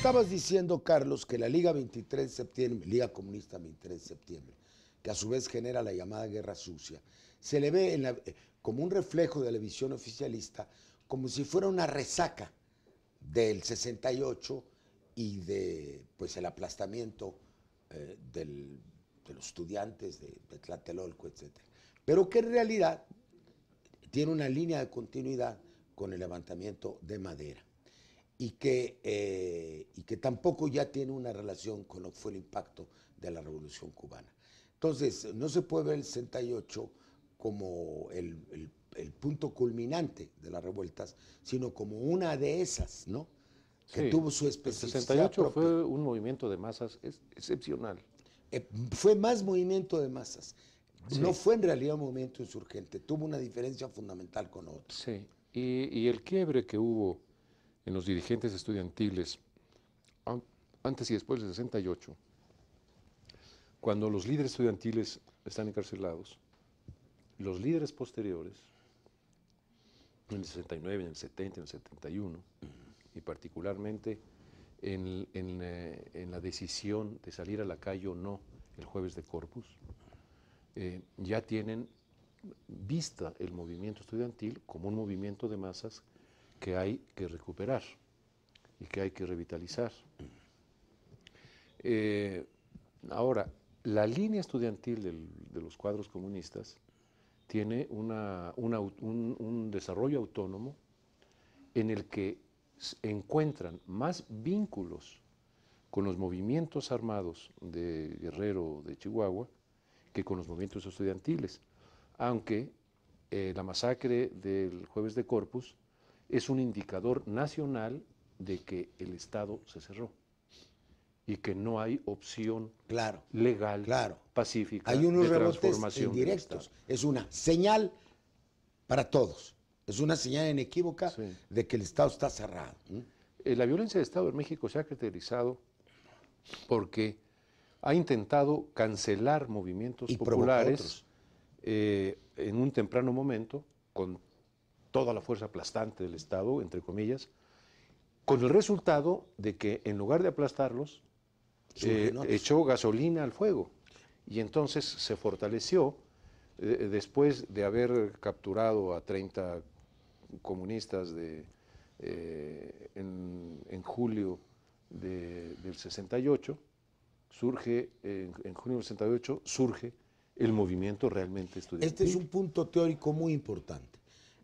Estabas diciendo, Carlos, que la Liga 23 de septiembre, Liga Comunista 23 de septiembre, que a su vez genera la llamada Guerra Sucia, se le ve eh, como un reflejo de la visión oficialista, como si fuera una resaca del 68 y de pues el aplastamiento eh, de los estudiantes de, de Tlatelolco, etc. Pero que en realidad tiene una línea de continuidad con el levantamiento de madera y que, eh, y que tampoco ya tiene una relación con lo que fue el impacto de la Revolución Cubana. Entonces, no se puede ver el 68 como el, el, punto culminante de las revueltas, sino como una de esas, ¿no? Que tuvo su especificidad. El 68 fue un movimiento de masas excepcional. Eh, fue más movimiento de masas. No fue en realidad un movimiento insurgente, tuvo una diferencia fundamental con otros. Sí, y, y el quiebre que hubo en los dirigentes estudiantiles antes y después del 68, cuando los líderes estudiantiles están encarcelados, los líderes posteriores, en el 69, en el 70, en el 71, y particularmente eh, en, la decisión de salir a la calle o no el jueves de Corpus, eh, ya tienen vista el movimiento estudiantil como un movimiento de masas que hay que recuperar y que hay que revitalizar. Eh, ahora, la línea estudiantil de los cuadros comunistas tiene un, desarrollo autónomo en el que encuentran más vínculos con los movimientos armados de Guerrero de Chihuahua que con los movimientos estudiantiles, aunque eh, la masacre del jueves de Corpus es un indicador nacional de que el Estado se cerró y que no hay opción claro, legal, claro. pacífica. Hay unos indirectos. Es una señal para todos. Es una señal inequívoca de que el Estado está cerrado. Eh, la violencia de Estado en México se ha caracterizado porque ha intentado cancelar movimientos populares eh, en un temprano momento con toda la fuerza aplastante del Estado, entre comillas, con el resultado de que en lugar de aplastarlos, eh, echó gasolina al fuego. Y entonces se fortaleció eh, después de haber capturado a 30 comunistas de, eh, en, julio del 68, surge, en, junio del 68, surge el movimiento realmente estudiantil. Este es un punto teórico muy importante.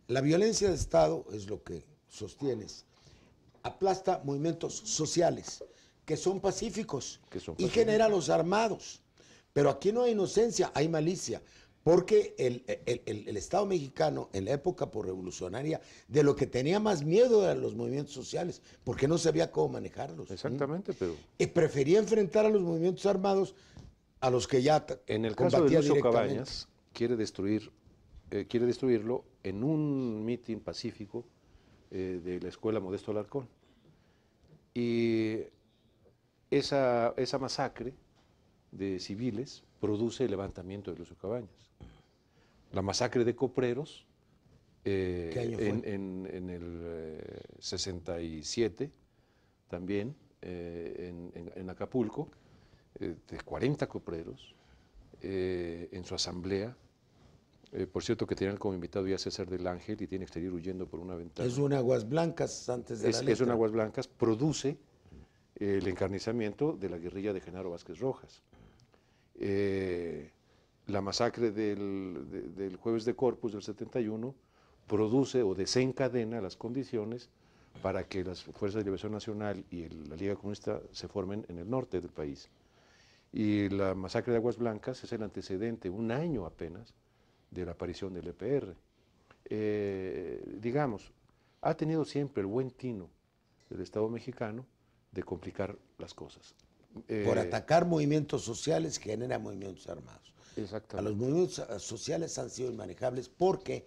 La violencia de Estado, es lo que sostienes, aplasta movimientos sociales que son pacíficos y genera los armados. Pero aquí no hay inocencia, hay malicia. Porque el, Estado mexicano, en la época por revolucionaria, de lo que tenía más miedo eran los movimientos sociales, porque no sabía cómo manejarlos. Exactamente, ¿Mm? pero. Y prefería enfrentar a los movimientos armados a los que ya. En el caso de Lucio Cabañas, quiere destruir eh, quiere destruirlo en un mitin pacífico eh, de la escuela Modesto Alarcón. Y esa, masacre de civiles produce el levantamiento de los Cabañas. La masacre de Copreros eh, En, el 67 también, en, en, Acapulco, de 40 copreros en su asamblea eh, por cierto, que tenían como invitado ya César del Ángel y tiene que seguir huyendo por una ventana. Es un Aguas Blancas antes de es, la Es un Aguas Blancas, produce eh, el encarnizamiento de la guerrilla de Genaro Vázquez Rojas. Eh, la masacre del, jueves de Corpus del 71 produce o desencadena las condiciones para que las Fuerzas de Liberación Nacional y la Liga Comunista se formen en el norte del país. Y la masacre de Aguas Blancas es el antecedente, un año apenas, de la aparición del EPR. Eh, digamos, ha tenido siempre el buen tino del Estado mexicano de complicar las cosas. Eh, Por atacar movimientos sociales genera movimientos armados. Exactamente. A los movimientos sociales han sido inmanejables porque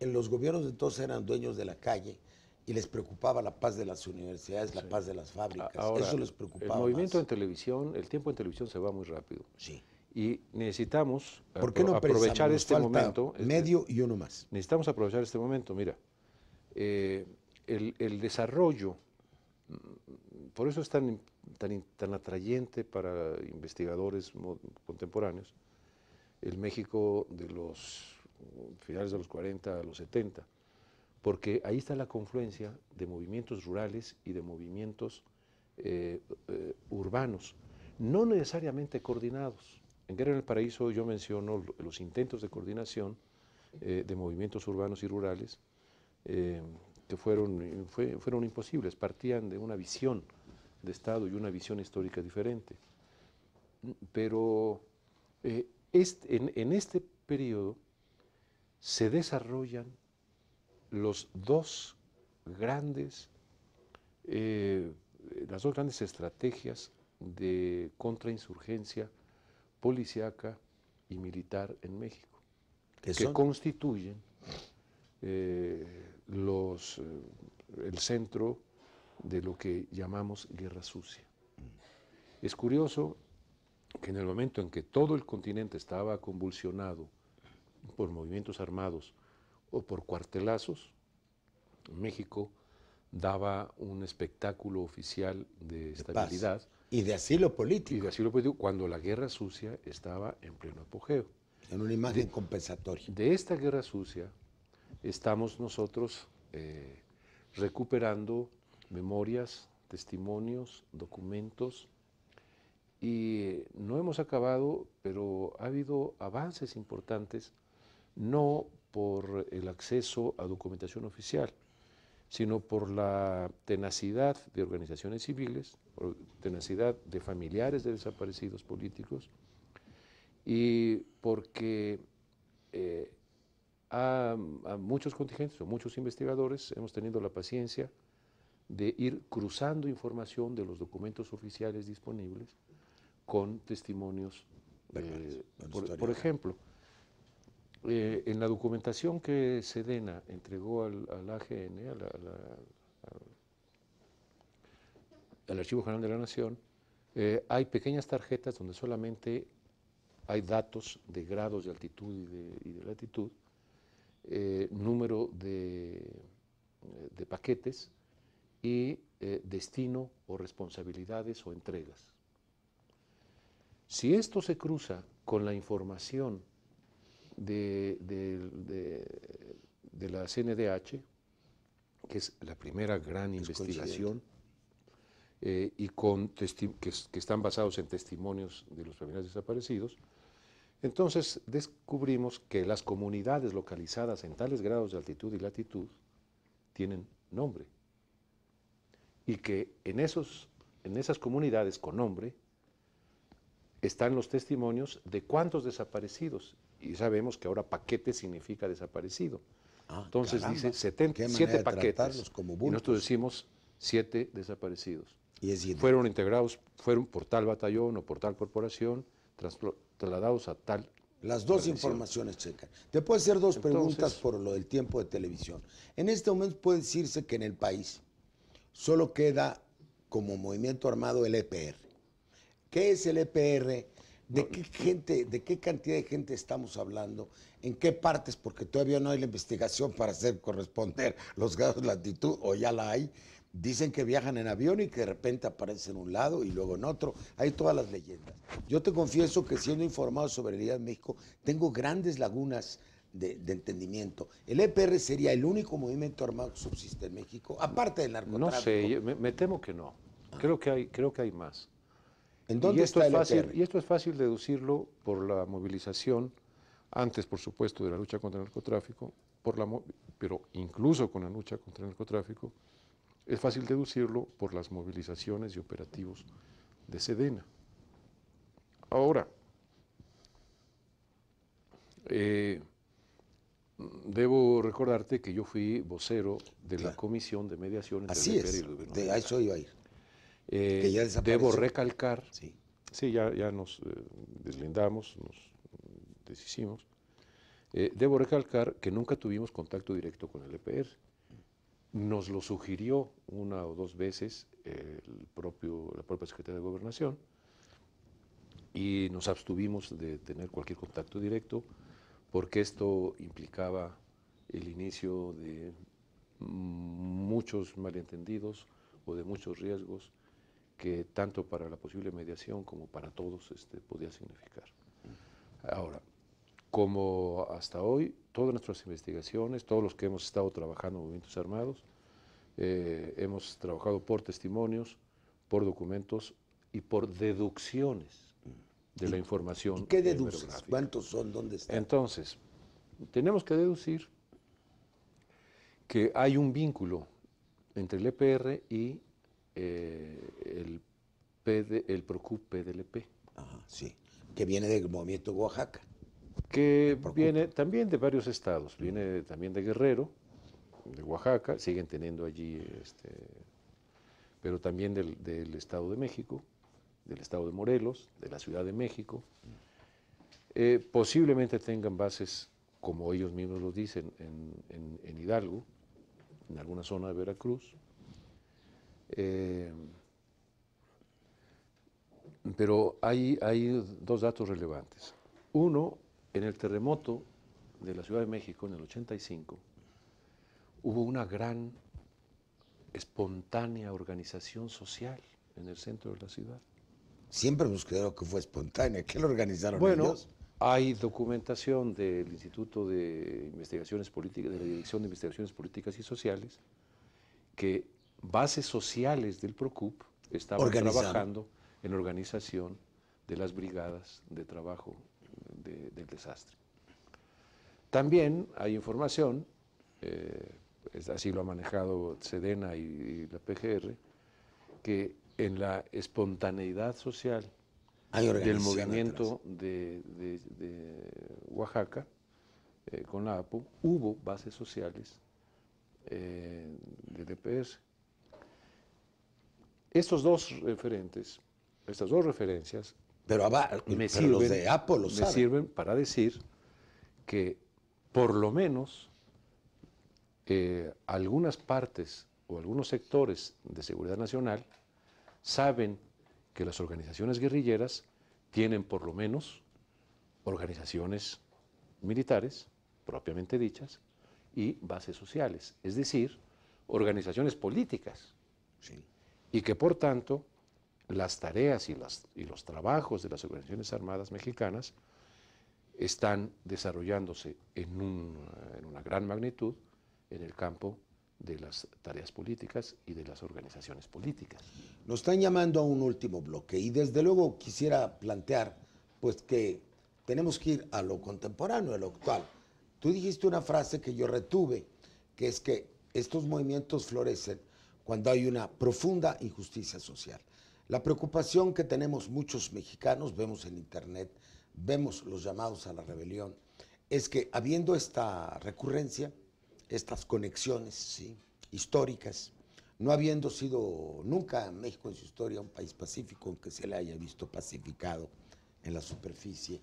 los gobiernos de entonces eran dueños de la calle y les preocupaba la paz de las universidades, la paz de las fábricas. Eso les preocupaba. El movimiento en televisión, el tiempo en televisión se va muy rápido. Sí y necesitamos eh, ¿Por qué no aprovechar este momento. Este, medio y uno más. Necesitamos aprovechar este momento. Mira, eh, el, desarrollo, mm, por eso es tan, tan, tan atrayente para investigadores contemporáneos, el México de los mm, finales de los 40 a los 70, porque ahí está la confluencia de movimientos rurales y de movimientos eh, urbanos, no necesariamente coordinados en Guerra en el Paraíso yo menciono los intentos de coordinación eh, de movimientos urbanos y rurales eh, que fueron, fueron imposibles, partían de una visión de Estado y una visión histórica diferente. Pero eh, este, en, este periodo se desarrollan los dos grandes, las dos grandes estrategias de contrainsurgencia policíaca y militar en México, que constituyen eh, los, eh, el centro de lo que llamamos guerra sucia. Mm. Es curioso que en el momento en que todo el continente estaba convulsionado por movimientos armados o por cuartelazos, México daba un espectáculo oficial de, estabilidad. Y de asilo político. Y de asilo político cuando la guerra sucia estaba en pleno apogeo. En una imagen compensatoria. De esta guerra sucia estamos nosotros eh, recuperando memorias, testimonios, documentos. Y eh, no hemos acabado, pero ha habido avances importantes, no por el acceso a documentación oficial, sino por la tenacidad de organizaciones civiles, tenacidad de familiares de desaparecidos políticos y porque eh, a, muchos contingentes o muchos investigadores hemos tenido la paciencia de ir cruzando información de los documentos oficiales disponibles con testimonios. Eh, por ejemplo, eh, en la documentación que Sedena entregó al, AGN, al Archivo General de la Nación, eh, hay pequeñas tarjetas donde solamente hay datos de grados de altitud y de, latitud, eh, número de, de, paquetes y destino o responsabilidades o entregas. Si esto se cruza con la información de, la CNDH, que es la primera gran investigación, eh, y con que, están basados en testimonios de los familiares desaparecidos. Entonces descubrimos que las comunidades localizadas en tales grados de altitud y latitud tienen nombre. Y que en, esos, en esas comunidades con nombre están los testimonios de cuántos desaparecidos y sabemos que ahora paquete significa desaparecido. Ah, Entonces dice 77 paquetes. y nosotros decimos siete desaparecidos. fueron integrados, fueron por tal batallón o por tal corporación, trasladados a tal. Las dos informaciones Checa. Te puedo hacer dos preguntas por lo del tiempo de televisión. En este momento puede decirse que en el país solo queda como movimiento armado el EPR. ¿Qué es el EPR? ¿De qué gente, de qué cantidad de gente estamos hablando? ¿En qué partes? Porque todavía no hay la investigación para hacer corresponder los grados de latitud, o ya la hay. Dicen que viajan en avión y que de repente aparecen en un lado y luego en otro. Hay todas las leyendas. Yo te confieso que siendo informado sobre la Liga de México, tengo grandes lagunas de, entendimiento. ¿El EPR sería el único movimiento armado que subsiste en México, aparte del narcotráfico? No sé, me, me temo que no. Creo que hay, creo que hay más y esto es fácil, deducirlo por la movilización, antes por supuesto de la lucha contra el narcotráfico, por la, pero incluso con la lucha contra el narcotráfico, es fácil deducirlo por las movilizaciones y operativos de Sedena. Ahora, eh, debo recordarte que yo fui vocero de la Comisión de Mediación entre Así el es, y el de, ahí iba eh, debo recalcar, sí, sí ya, ya nos eh, deslindamos, nos deshicimos. Eh, debo recalcar que nunca tuvimos contacto directo con el EPR. Nos lo sugirió una o dos veces el propio, la propia Secretaría de Gobernación y nos abstuvimos de tener cualquier contacto directo porque esto implicaba el inicio de muchos malentendidos o de muchos riesgos que tanto para la posible mediación como para todos este, podía significar. Ahora, como hasta hoy, todas nuestras investigaciones, todos los que hemos estado trabajando en movimientos armados, eh, hemos trabajado por testimonios, por documentos y por deducciones de la información. ¿Qué eh, deduces? ¿Cuántos son? ¿Dónde están? Entonces, tenemos que deducir que hay un vínculo entre el EPR y eh, el, el PROCUP PDLP. Ajá, sí, que viene del movimiento Oaxaca. Que viene también de varios estados, viene también de Guerrero, de Oaxaca, siguen teniendo allí, este, pero también del, del Estado de México, del Estado de Morelos, de la Ciudad de México. Eh, posiblemente tengan bases, como ellos mismos lo dicen, en Hidalgo, en alguna zona de Veracruz. Eh, pero hay, dos datos relevantes. Uno, en el terremoto de la Ciudad de México en el 85, hubo una gran, espontánea organización social en el centro de la ciudad. Siempre hemos creído que fue espontánea. ¿Qué lo organizaron bueno, Hay documentación del Instituto de Investigaciones Políticas, de la Dirección de Investigaciones Políticas y Sociales, que bases sociales del PROCUP estaban trabajando en organización de las brigadas de trabajo del desastre. También hay información, eh, así lo ha manejado Sedena y, la PGR, que en la espontaneidad social del movimiento de, Oaxaca, eh, con la APU, hubo bases sociales eh, del EPS. Estos dos referentes, estas dos referencias, me sirven, sirven para decir que por lo menos eh, algunas partes o algunos sectores de seguridad nacional saben que las organizaciones guerrilleras tienen por lo menos organizaciones militares, propiamente dichas, y bases sociales, es decir, organizaciones políticas. Sí y que por tanto las tareas y, los trabajos de las organizaciones armadas mexicanas están desarrollándose en, una gran magnitud en el campo de las tareas políticas y de las organizaciones políticas. Nos están llamando a un último bloque y desde luego quisiera plantear pues que tenemos que ir a lo contemporáneo, a lo actual. Tú dijiste una frase que yo retuve, que es que estos movimientos florecen cuando hay una profunda injusticia social. La preocupación que tenemos muchos mexicanos, vemos en Internet, vemos los llamados a la rebelión, es que habiendo esta recurrencia, estas conexiones ¿sí? históricas, no habiendo sido nunca México en su historia un país pacífico, aunque se le haya visto pacificado en la superficie,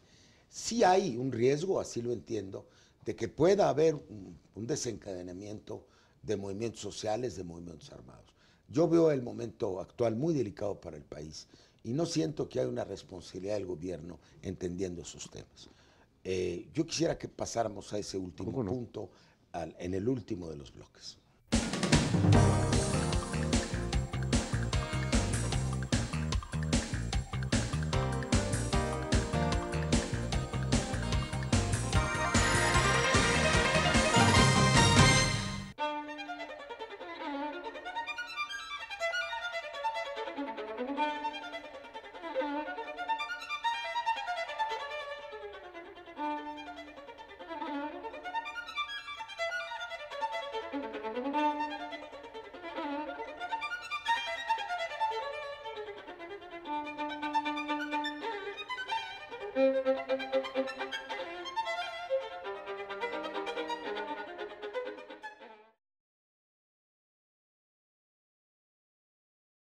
sí hay un riesgo, así lo entiendo, de que pueda haber un, un desencadenamiento de movimientos sociales, de movimientos armados. Yo veo el momento actual muy delicado para el país y no siento que hay una responsabilidad del gobierno entendiendo esos temas. Eh, yo quisiera que pasáramos a ese último punto en el último de los bloques. Música